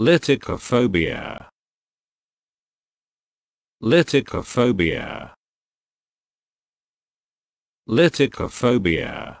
Liticophobia. Liticophobia. Liticophobia.